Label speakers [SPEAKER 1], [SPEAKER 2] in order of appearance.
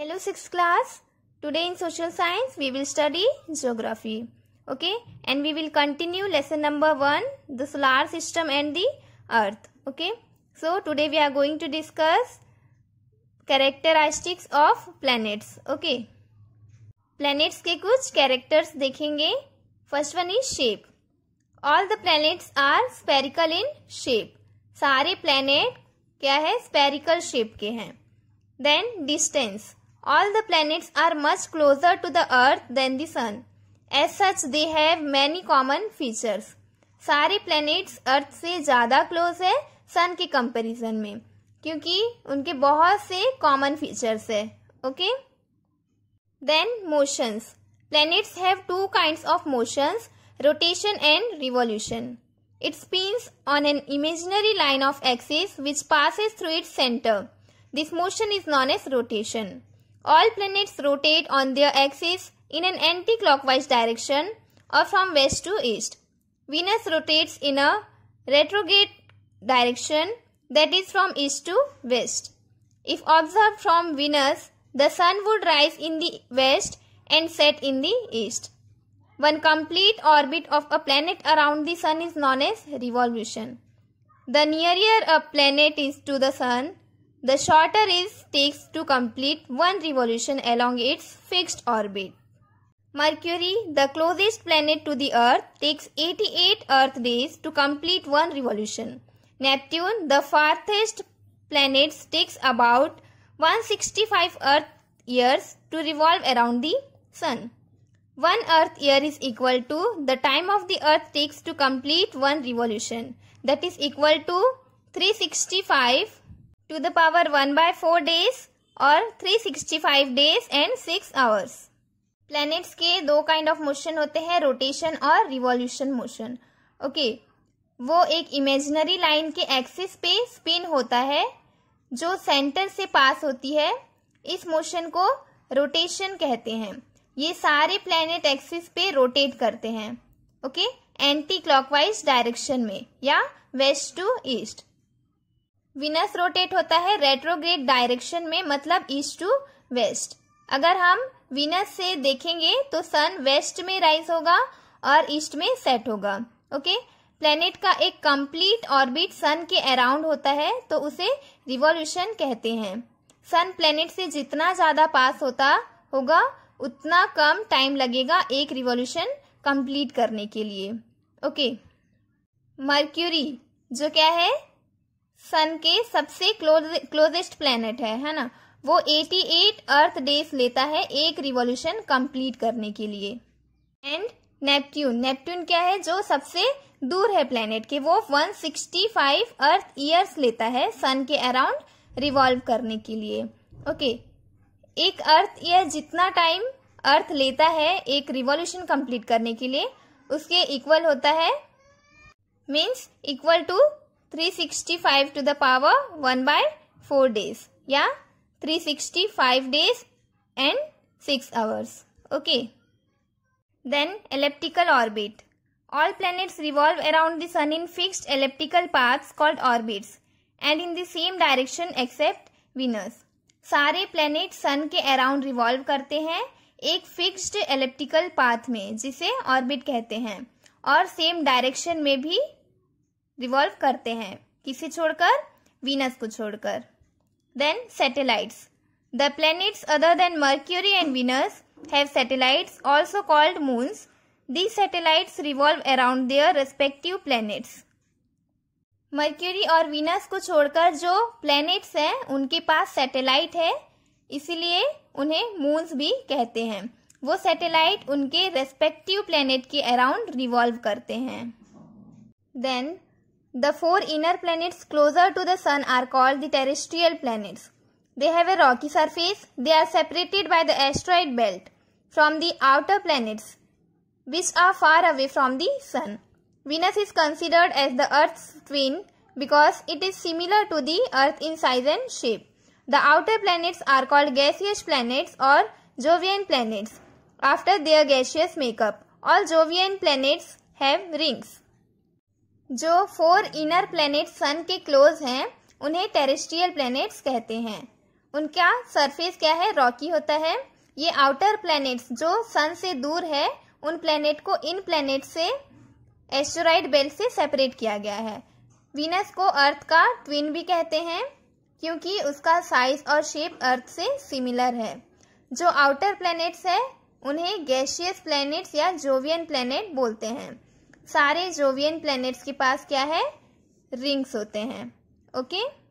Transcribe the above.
[SPEAKER 1] Hello 6th class. Today in social science we will study geography. Okay and we will continue lesson number 1 the solar system and the earth. Okay. So today we are going to discuss characteristics of planets. Okay. Planets के कुछ characters देखेंगे First one is shape. All the planets are spherical in shape. सारे planet क्या है spherical shape के हैं Then distance. All the planets are much closer to the Earth than the Sun. As such, they have many common features. सारे planets Earth से ज़्यादा close है Sun के comparison में क्योंकि उनके बहुत से common features है okay? Then motions. Planets have two kinds of motions, rotation and revolution. It spins on an imaginary line of axis which passes through its center. This motion is known as rotation. All planets rotate on their axis in an anti-clockwise direction or uh, from west to east. Venus rotates in a retrograde direction that is from east to west. If observed from Venus, the sun would rise in the west and set in the east. One complete orbit of a planet around the sun is known as revolution. The nearer a planet is to the sun, the shorter it takes to complete one revolution along its fixed orbit. Mercury, the closest planet to the Earth, takes 88 Earth days to complete one revolution. Neptune, the farthest planet, takes about 165 Earth years to revolve around the Sun. One Earth year is equal to the time of the Earth takes to complete one revolution. That is equal to 365 to the power one by four days और three sixty five days and six hours planets के दो kind of motion होते हैं rotation और revolution motion okay वो एक imaginary line के axis पे स्पिन होता है जो सेंटर से पास होती है इस मोशन को रोटेशन कहते हैं ये सारे प्लैनेट एक्सिस पे रोटेट करते हैं ओके एंटी क्लॉकवाइज डायरेक्शन में या west to east Venus rotate होता है रेट्रोग्रेड डायरेक्शन में मतलब ईस्ट टू वेस्ट अगर हम विनस से देखेंगे तो सन वेस्ट में राइज होगा और ईस्ट में सेट होगा ओके प्लेनेट का एक कंप्लीट ऑर्बिट सन के अराउंड होता है तो उसे रिवॉल्यूशन कहते हैं सन प्लेनेट से जितना ज्यादा पास होता होगा उतना कम टाइम लगेगा एक रिवॉल्यूशन कंप्लीट करने के लिए ओके मर्क्यूरी जो क्या है सन के सबसे क्लोज क्लोजेस्ट प्लेनेट है है ना वो 88 अर्थ डेज लेता है एक रिवॉल्यूशन कंप्लीट करने के लिए एंड नेपट्यून नेपट्यून क्या है जो सबसे दूर है प्लेनेट के वो 165 अर्थ ईयर्स लेता है सन के अराउंड रिवॉल्व करने के लिए ओके okay. एक अर्थ ईयर जितना टाइम अर्थ लेता है एक रिवॉल्यूशन कंप्लीट करने के लिए उसके इक्वल होता है means equal to 365 to the power 1 by 4 days. Yeah, 365 days and 6 hours. Okay. Then elliptical orbit. All planets revolve around the sun in fixed elliptical paths called orbits and in the same direction except Venus. सारे planet sun के around revolve करते हैं एक fixed elliptical path में जिसे orbit कहते हैं और सेम डायरेक्शन में भी रिवॉल्व करते हैं किसे छोड़कर वीनस को छोड़कर then satellites the planets other than Mercury and Venus have satellites also called moons the satellites revolve around their respective planets Mercury और वीनस को छोड़कर जो प्लैनेट्स हैं उनके पास सैटेलाइट है इसीलिए उन्हें मून्स भी कहते हैं वो सैटेलाइट उनके रेस्पेक्टिव प्लैनेट के अराउंड रिवॉल्व करते हैं then The four inner planets closer to the sun are called the terrestrial planets. They have a rocky surface. They are separated by the asteroid belt from the outer planets which are far away from the sun. Venus is considered as the Earth's twin because it is similar to the Earth in size and shape. The outer planets are called gaseous planets or Jovian planets after their gaseous makeup. All Jovian planets have rings. जो four inner planet sun के close हैं उन्हें terrestrial planets कहते हैं उनका surface क्या है Rocky होता है ये आउटर प्लैनेट्स जो सन से दूर है उन प्लैनेट को इन प्लैनेट से एस्टोराइड बेल्ट से सेपरेट किया गया है वीनस को अर्थ का ट्विन भी कहते हैं क्योंकि उसका साइज और शेप अर्थ से सिमिलर है जो आउटर प्लैनेट्स है उन्हें गैशियस प्लैनेट्स या जोवियन प्लैनेट बोलते हैं सारे जोवियन प्लैनेट्स के पास क्या है रिंग्स होते हैं ओके